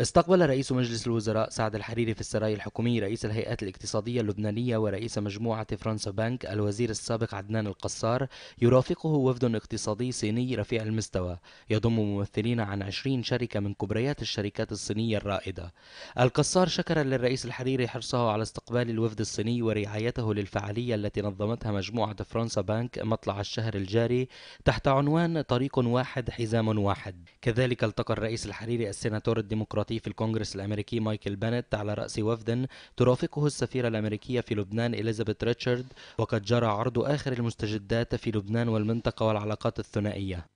استقبل رئيس مجلس الوزراء سعد الحريري في السراي الحكومي رئيس الهيئات الاقتصادية اللبنانية ورئيس مجموعة فرنسا بانك الوزير السابق عدنان القصار يرافقه وفد اقتصادي صيني رفيع المستوى يضم ممثلين عن 20 شركة من كبريات الشركات الصينية الرائدة القصار شكر للرئيس الحريري حرصه على استقبال الوفد الصيني ورعايته للفعالية التي نظمتها مجموعة فرنسا بانك مطلع الشهر الجاري تحت عنوان طريق واحد حزام واحد كذلك التقى الرئيس الحريري السيناتور الديمقراطي في الكونغرس الأمريكي مايكل بنت على رأس وفد ترافقه السفيرة الأمريكية في لبنان إليزابيث ريتشارد وقد جرى عرض آخر المستجدات في لبنان والمنطقة والعلاقات الثنائية